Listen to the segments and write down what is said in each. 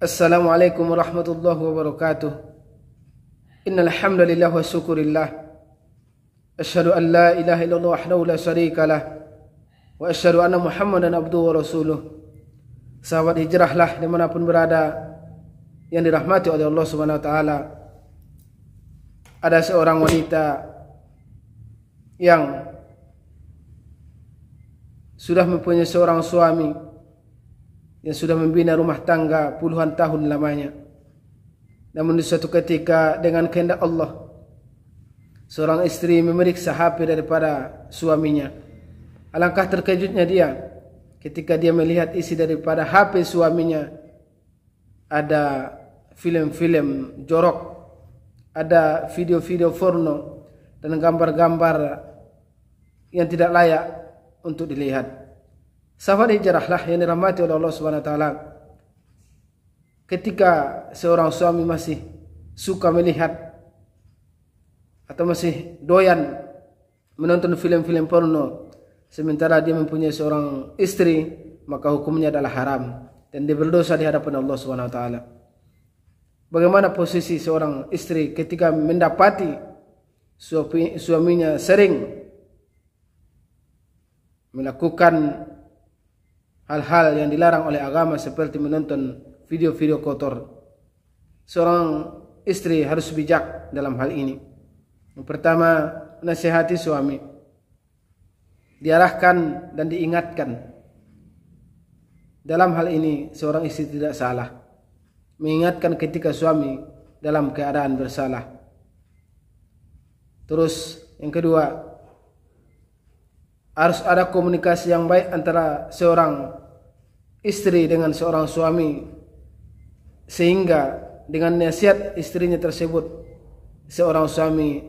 السلام عليكم ورحمة الله وبركاته إن الحمد لله وشكر الله أشهد أن لا إله إلا الله وحده لا شريك له وأشهد أن محمدا عبده ورسuluh sahabat hijrahlah dimanapun berada yang dirahmati oleh Allah Subhanahu Wa Taala ada seorang wanita yang sudah mempunyai seorang suami yang sudah membina rumah tangga puluhan tahun lamanya. Namun di suatu ketika dengan kehendak Allah seorang istri memeriksa HP daripada suaminya. Alangkah terkejutnya dia ketika dia melihat isi daripada HP suaminya ada film-film jorok, ada video-video porno dan gambar-gambar yang tidak layak untuk dilihat. Sahabat hijrahlah yang dirahmati oleh Allah Subhanahu wa taala. Ketika seorang suami masih suka melihat atau masih doyan menonton film-film porno sementara dia mempunyai seorang istri maka hukumnya adalah haram dan dia berdosa di hadapan Allah Subhanahu wa taala. Bagaimana posisi seorang istri ketika mendapati suaminya sering melakukan hal-hal yang dilarang oleh agama seperti menonton video-video kotor. Seorang istri harus bijak dalam hal ini. Yang pertama, nasihati suami. Diarahkan dan diingatkan. Dalam hal ini, seorang istri tidak salah. Mengingatkan ketika suami dalam keadaan bersalah. Terus, yang kedua, harus ada komunikasi yang baik antara seorang istri dengan seorang suami sehingga dengan nasihat istrinya tersebut seorang suami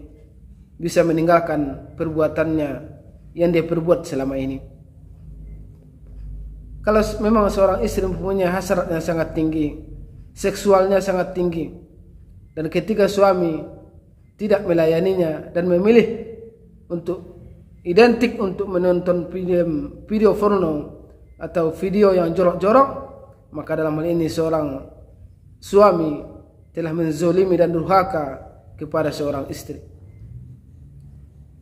bisa meninggalkan perbuatannya yang dia perbuat selama ini kalau memang seorang istri mempunyai hasrat yang sangat tinggi seksualnya sangat tinggi dan ketika suami tidak melayaninya dan memilih untuk identik untuk menonton film video porno atau video yang jorok-jorok maka dalam hal ini seorang suami telah menzolimi dan durhaka kepada seorang istri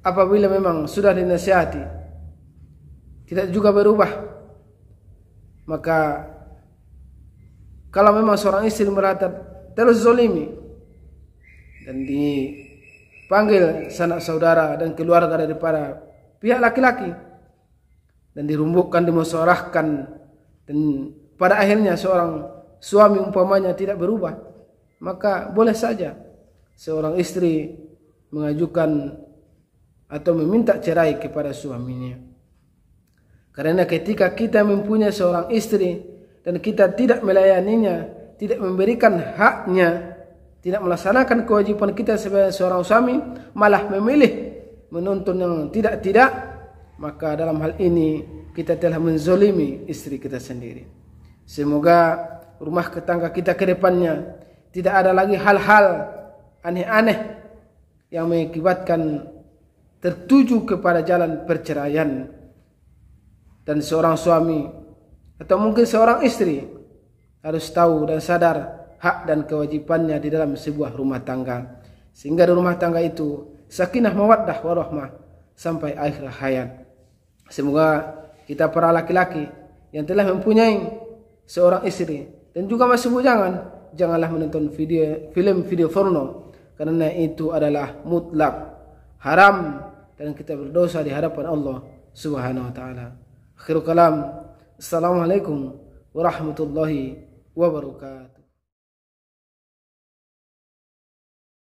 apabila memang sudah dinasihati tidak juga berubah maka kalau memang seorang istri merata terus zolimi dan di panggil sanak saudara dan keluarga daripada pihak laki-laki dan dirumbukkan dimusyawarahkan dan pada akhirnya seorang suami umpamanya tidak berubah maka boleh saja seorang istri mengajukan atau meminta cerai kepada suaminya karena ketika kita mempunyai seorang istri dan kita tidak melayaninya tidak memberikan haknya tidak melaksanakan kewajiban kita sebagai seorang suami malah memilih menuntun yang tidak-tidak maka dalam hal ini kita telah menzolimi istri kita sendiri semoga rumah ketangga kita ke depannya tidak ada lagi hal-hal aneh-aneh yang mengakibatkan tertuju kepada jalan perceraian dan seorang suami atau mungkin seorang istri harus tahu dan sadar hak dan kewajibannya di dalam sebuah rumah tangga. Sehingga di rumah tangga itu sakinah mawaddah warahmah sampai akhir hayat. Semoga kita para laki-laki yang telah mempunyai seorang istri dan juga masih bujangan janganlah menonton video film video porno karena itu adalah mutlak haram dan kita berdosa di hadapan Allah Subhanahu wa taala. Akhirul kalam. Assalamualaikum warahmatullahi wabarakatuh.